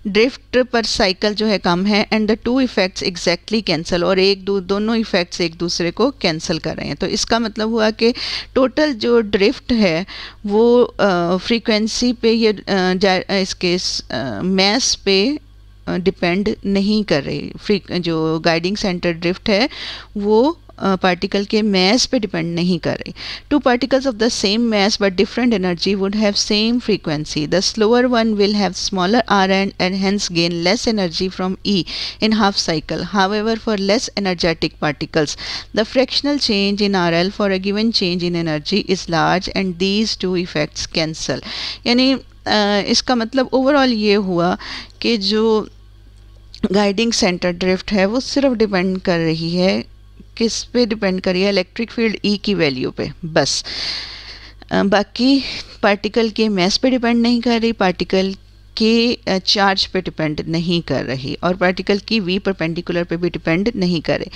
ड्रिफ्ट पर साइकिल जो है कम है and the two effects exactly cancel और एक दो दोनों इफ़ेक्ट्स एक दूसरे को कैंसिल कर रहे हैं तो इसका मतलब हुआ कि टोटल जो ड्रिफ्ट है वो फ्रीक्वेंसी पे ये आ, इसके मैस पे डिपेंड नहीं कर रही फ्री जो गाइडिंग सेंटर ड्रिफ्ट है वो पार्टिकल के मैस पे डिपेंड नहीं कर रही two particles of the same mass but different energy would have same frequency the slower one will have smaller R and and hence gain less energy from E in half cycle for less energetic particles the fractional change in R L for a given change in energy is large and these two effects cancel यानी इसका मतलब overall ये हुआ कि जो guiding centre drift है वो सिर्फ डिपेंड कर रही है किस पे डिपेंड करी है इलेक्ट्रिक फील्ड ई e की वैल्यू पे बस बाकी पार्टिकल के मैस पे डिपेंड नहीं कर रही पार्टिकल के चार्ज पे डिपेंड नहीं कर रही और पार्टिकल की वी परपेंडिकुलर पे भी डिपेंड नहीं करे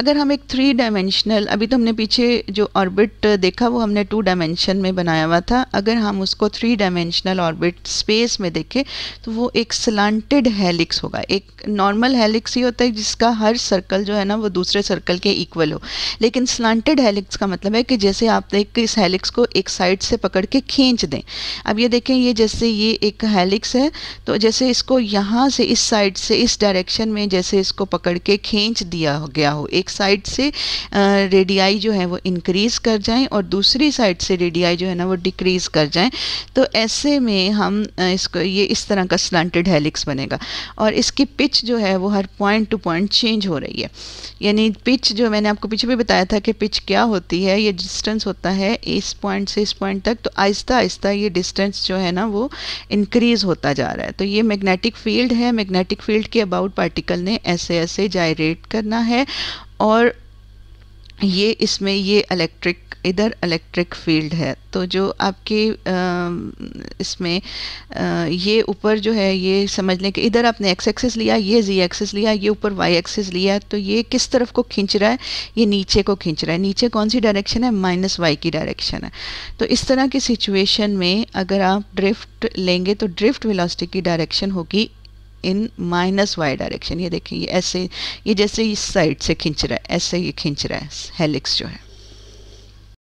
अगर हम एक थ्री डायमेंशनल अभी तो हमने पीछे जो ऑर्बिट देखा वो हमने टू डायमेंशन में बनाया हुआ था अगर हम उसको थ्री डायमेंशनल ऑर्बिट स्पेस में देखें तो वो एक स्लांटेड हेलिक्स होगा एक नॉर्मल हेलिक्स ही होता है जिसका हर सर्कल जो है ना वो दूसरे सर्कल के इक्वल हो लेकिन स्लांटेड हेलिक्स का मतलब है कि जैसे आप एक इस हेलिक्स को एक साइड से पकड़ के खींच दें अब ये देखें ये जैसे ये एक हेलिक्स है तो जैसे इसको यहाँ से इस साइड से इस डायरेक्शन में जैसे इसको पकड़ के खींच दिया गया हो एक साइड से रेडियाई जो है वो इंक्रीज़ कर जाएं और दूसरी साइड से रेडियाई जो है ना वो डिक्रीज़ कर जाएं तो ऐसे में हम इसको ये इस तरह का स्लांटेड हेलिक्स बनेगा और इसकी पिच जो है वो हर पॉइंट टू पॉइंट चेंज हो रही है यानी पिच जो मैंने आपको पीछे भी बताया था कि पिच क्या होती है ये डिस्टेंस होता है इस पॉइंट से इस पॉइंट तक तो आहिस्ता आहिस्ता ये डिस्टेंस जो है ना वो इंक्रीज़ होता जाता जा रहा है तो ये मैग्नेटिक फील्ड है मैग्नेटिक फील्ड के अबाउट पार्टिकल ने ऐसे ऐसे जायरेट करना है और ये इसमें ये इलेक्ट्रिक इधर इलेक्ट्रिक फील्ड है तो जो आपके आ, इसमें आ, ये ऊपर जो है ये समझ लें कि इधर आपने एक्स एक्सेस लिया ये जी एक्सेस लिया ये ऊपर वाई एक्सेस लिया तो ये किस तरफ को खींच रहा है ये नीचे को खींच रहा है नीचे कौन सी डायरेक्शन है माइनस वाई की डायरेक्शन है तो इस तरह की सिचुएशन में अगर आप ड्रिफ्ट लेंगे तो ड्रिफ्ट विलासटिक की डायरेक्शन होगी इन माइनस वाई डायरेक्शन ये देखें ये ऐसे ये जैसे इस साइड से खींच रहा है ऐसे ये खींच रहा है हेलिक्स जो है